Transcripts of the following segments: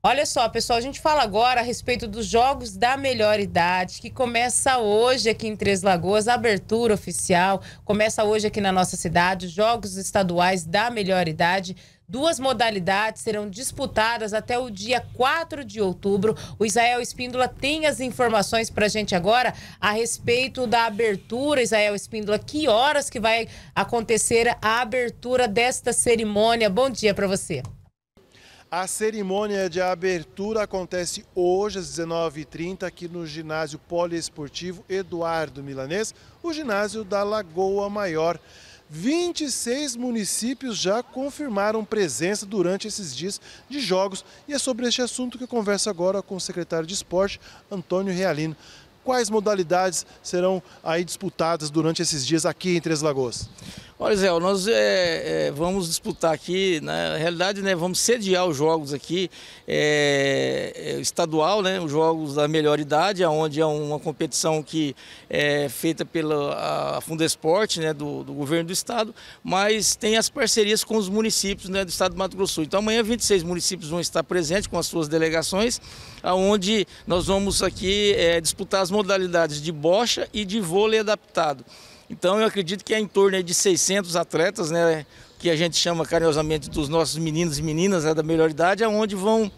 Olha só, pessoal, a gente fala agora a respeito dos Jogos da Melhor Idade, que começa hoje aqui em Três Lagoas, a abertura oficial, começa hoje aqui na nossa cidade, Jogos Estaduais da Melhor Idade. Duas modalidades serão disputadas até o dia 4 de outubro. O Israel Espíndola tem as informações para a gente agora a respeito da abertura. Israel Espíndola, que horas que vai acontecer a abertura desta cerimônia? Bom dia para você. A cerimônia de abertura acontece hoje às 19h30 aqui no ginásio poliesportivo Eduardo Milanês, o ginásio da Lagoa Maior. 26 municípios já confirmaram presença durante esses dias de jogos. E é sobre este assunto que eu converso agora com o secretário de Esporte, Antônio Realino. Quais modalidades serão aí disputadas durante esses dias aqui em Três Lagoas? Olha, Zé, nós é, é, vamos disputar aqui, né? na realidade, né, vamos sediar os jogos aqui, é, é estadual, né, os jogos da melhor idade, onde é uma competição que é feita pela Fundesporte, né, do, do, governo do estado, mas tem as parcerias com os municípios né, do estado do Mato Grosso Sul. Então amanhã 26 municípios vão estar presentes com as suas delegações, onde nós vamos aqui é, disputar as modalidades de bocha e de vôlei adaptado. Então eu acredito que é em torno de 600 atletas, né, que a gente chama carinhosamente dos nossos meninos e meninas né, da melhor idade, aonde vão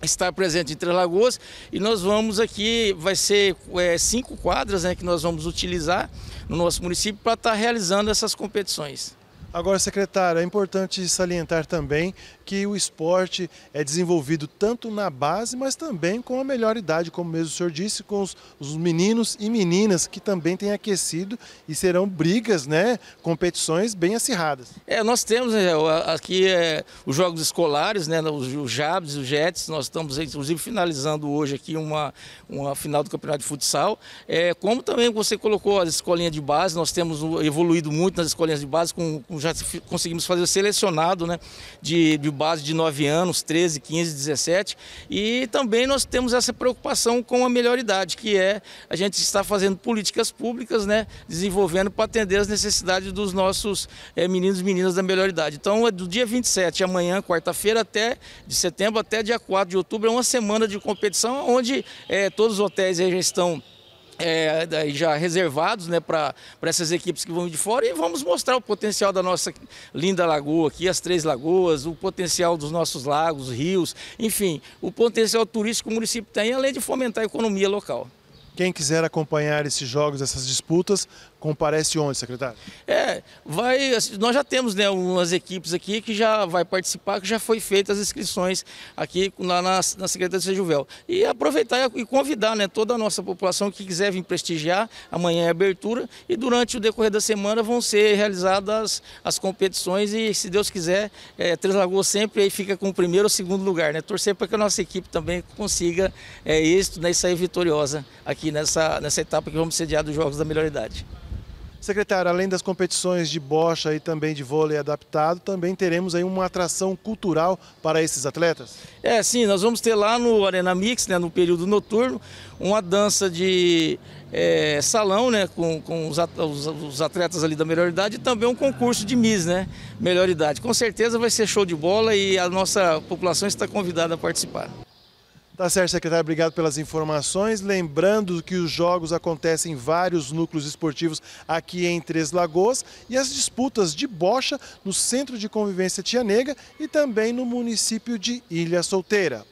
estar presentes em Três Lagoas e nós vamos aqui, vai ser é, cinco quadras né, que nós vamos utilizar no nosso município para estar realizando essas competições. Agora, secretário, é importante salientar também que o esporte é desenvolvido tanto na base, mas também com a melhor idade, como mesmo o senhor disse, com os, os meninos e meninas que também têm aquecido e serão brigas, né, competições bem acirradas. É, nós temos é, aqui é, os jogos escolares, né, os, os JABs, os JETs, nós estamos inclusive finalizando hoje aqui uma, uma final do campeonato de futsal, é, como também você colocou as escolinhas de base, nós temos evoluído muito nas escolinhas de base com, com já conseguimos fazer o selecionado né, de, de base de 9 anos, 13, 15, 17. E também nós temos essa preocupação com a melhor idade, que é a gente está fazendo políticas públicas, né, desenvolvendo para atender as necessidades dos nossos é, meninos e meninas da melhor idade. Então é do dia 27, amanhã, quarta-feira, até de setembro até dia 4 de outubro, é uma semana de competição onde é, todos os hotéis já estão é, é, já reservados né, para essas equipes que vão de fora e vamos mostrar o potencial da nossa linda lagoa aqui, as Três Lagoas, o potencial dos nossos lagos, rios, enfim, o potencial turístico que o município tem, além de fomentar a economia local. Quem quiser acompanhar esses jogos, essas disputas, comparece onde, secretário? É, vai, assim, nós já temos né, umas equipes aqui que já vai participar, que já foi feita as inscrições aqui lá na, na Secretaria de Juvel E aproveitar e convidar né, toda a nossa população que quiser vir prestigiar, amanhã é abertura e durante o decorrer da semana vão ser realizadas as competições e se Deus quiser, é, Três Lagoas sempre aí fica com o primeiro ou segundo lugar, né? Torcer para que a nossa equipe também consiga é, êxito né, e sair vitoriosa aqui aqui nessa, nessa etapa que vamos sediar dos Jogos da Melhor Idade. Secretário, além das competições de bocha e também de vôlei adaptado, também teremos aí uma atração cultural para esses atletas? É, sim, nós vamos ter lá no Arena Mix, né, no período noturno, uma dança de é, salão, né, com, com os, os, os, atletas ali da melhor idade e também um concurso de Miss, né, melhor idade. Com certeza vai ser show de bola e a nossa população está convidada a participar. Tá certo, secretário, obrigado pelas informações. Lembrando que os jogos acontecem em vários núcleos esportivos aqui em Três Lagoas e as disputas de bocha no Centro de Convivência Tia Nega e também no município de Ilha Solteira.